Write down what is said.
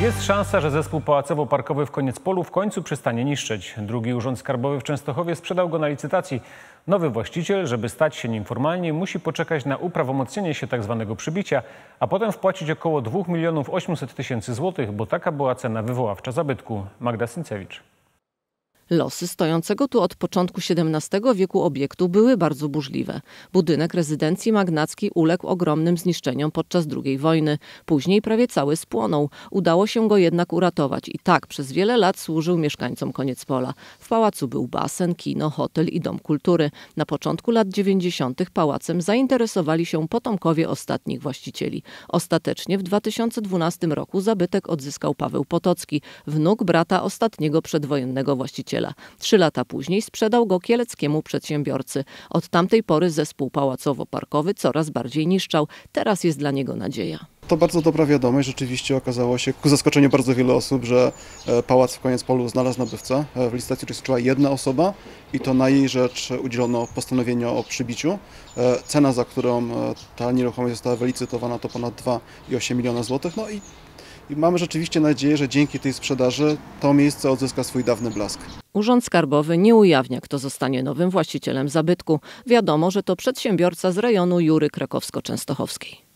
Jest szansa, że zespół pałacowo-parkowy w koniec polu w końcu przestanie niszczyć. Drugi urząd skarbowy w Częstochowie sprzedał go na licytacji. Nowy właściciel, żeby stać się nim formalnie, musi poczekać na uprawomocnienie się tzw. Tak przybicia, a potem wpłacić około 2 milionów 800 tysięcy złotych, bo taka była cena wywoławcza zabytku. Magda Sincewicz. Losy stojącego tu od początku XVII wieku obiektu były bardzo burzliwe. Budynek rezydencji magnackiej uległ ogromnym zniszczeniom podczas II wojny. Później prawie cały spłonął. Udało się go jednak uratować i tak przez wiele lat służył mieszkańcom koniec pola. W pałacu był basen, kino, hotel i dom kultury. Na początku lat 90. pałacem zainteresowali się potomkowie ostatnich właścicieli. Ostatecznie w 2012 roku zabytek odzyskał Paweł Potocki, wnuk brata ostatniego przedwojennego właściciela. Trzy lata później sprzedał go kieleckiemu przedsiębiorcy. Od tamtej pory zespół pałacowo-parkowy coraz bardziej niszczał. Teraz jest dla niego nadzieja. To bardzo dobra wiadomość. Rzeczywiście okazało się ku zaskoczeniu bardzo wielu osób, że e, pałac w koniec polu znalazł nabywcę. E, w licytacji uczestniczyła jedna osoba i to na jej rzecz udzielono postanowienie o przybiciu. E, cena, za którą ta nieruchomość została wylicytowana to ponad 2,8 miliona złotych. No i i mamy rzeczywiście nadzieję, że dzięki tej sprzedaży to miejsce odzyska swój dawny blask. Urząd Skarbowy nie ujawnia, kto zostanie nowym właścicielem zabytku. Wiadomo, że to przedsiębiorca z rejonu Jury Krakowsko-Częstochowskiej.